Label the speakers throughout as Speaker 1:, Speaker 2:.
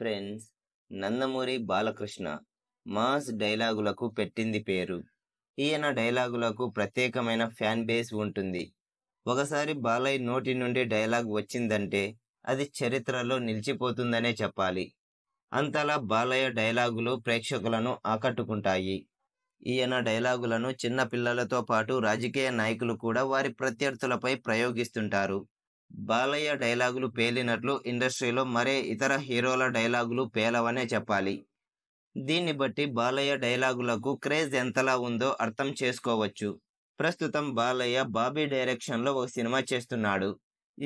Speaker 1: friends Nandamuri Balakrishna mass డైలాగులకు పెట్టింది పేరు ఈయన డైలాగులకు ప్రత్యేకమైన ఫ్యాన్ బేస్ ఉంటుంది ఒకసారి బాలయ్య నోటి నుండి డైలాగ్ వచ్చిందంటే అది చరిత్రలో నిలిచిపోతుందనే చెప్పాలి అంతలా బాలయ్య డైలాగులు ప్రేక్షకులను ఆకట్టుకుంటాయి ఈయన డైలాగులను చిన్న పిల్లలతో పాటు రాజకీయ నాయకులు కూడా వారి ప్రత్యర్థులపై ప్రయోగిస్తుంటారు బాలయ్య డైలాగులు పేలినట్లు ఇండస్ట్రీలో మరే ఇతర హీరోల డైలాగులు పేలవనే చెప్పాలి దీన్ని బట్టి బాలయ్య డైలాగులకు క్రేజ్ ఎంతలా ఉందో అర్థం చేసుకోవచ్చు ప్రస్తుతం బాలయ్య బాబీ డైరెక్షన్లో ఒక సినిమా చేస్తున్నాడు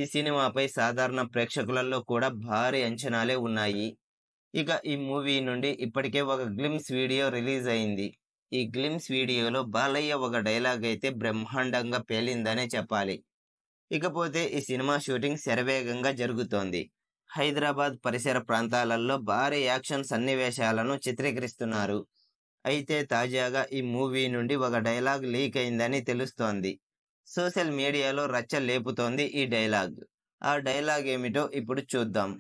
Speaker 1: ఈ సినిమాపై సాధారణ ప్రేక్షకులలో కూడా భారీ అంచనాలే ఉన్నాయి ఇక ఈ మూవీ నుండి ఇప్పటికే ఒక గ్లిమ్స్ వీడియో రిలీజ్ అయింది ఈ గ్లిమ్స్ వీడియోలో బాలయ్య ఒక డైలాగ్ అయితే బ్రహ్మాండంగా పేలిందనే చెప్పాలి ఇకపోతే ఈ సినిమా షూటింగ్ శరవేగంగా జరుగుతోంది హైదరాబాద్ పరిసర ప్రాంతాలలో భారీ యాక్షన్ సన్నివేశాలను చిత్రీకరిస్తున్నారు అయితే తాజాగా ఈ మూవీ నుండి ఒక డైలాగ్ లీక్ అయిందని తెలుస్తోంది సోషల్ మీడియాలో రచ్చ లేపుతోంది ఈ డైలాగ్ ఆ డైలాగ్ ఏమిటో ఇప్పుడు చూద్దాం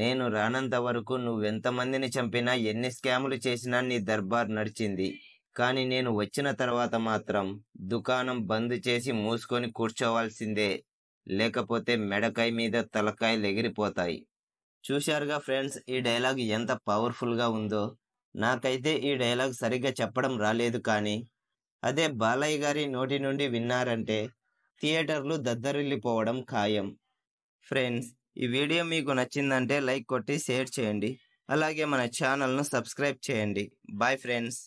Speaker 1: నేను రానంత వరకు నువ్వెంతమందిని చంపినా ఎన్ని స్కాములు చేసినా నీ దర్బార్ నడిచింది కానీ నేను వచ్చిన తర్వాత మాత్రం దుకాణం బంద్ చేసి మూసుకొని కూర్చోవాల్సిందే లేకపోతే మెడకాయ మీద తలకాయలు ఎగిరిపోతాయి చూశారుగా ఫ్రెండ్స్ ఈ డైలాగ్ ఎంత పవర్ఫుల్గా ఉందో నాకైతే ఈ డైలాగ్ సరిగ్గా చెప్పడం రాలేదు కానీ అదే బాలయ్య గారి నోటి నుండి విన్నారంటే థియేటర్లు దద్దరిల్లిపోవడం ఖాయం ఫ్రెండ్స్ ఈ వీడియో మీకు నచ్చిందంటే లైక్ కొట్టి షేర్ చేయండి అలాగే మన ఛానల్ను సబ్స్క్రైబ్ చేయండి బాయ్ ఫ్రెండ్స్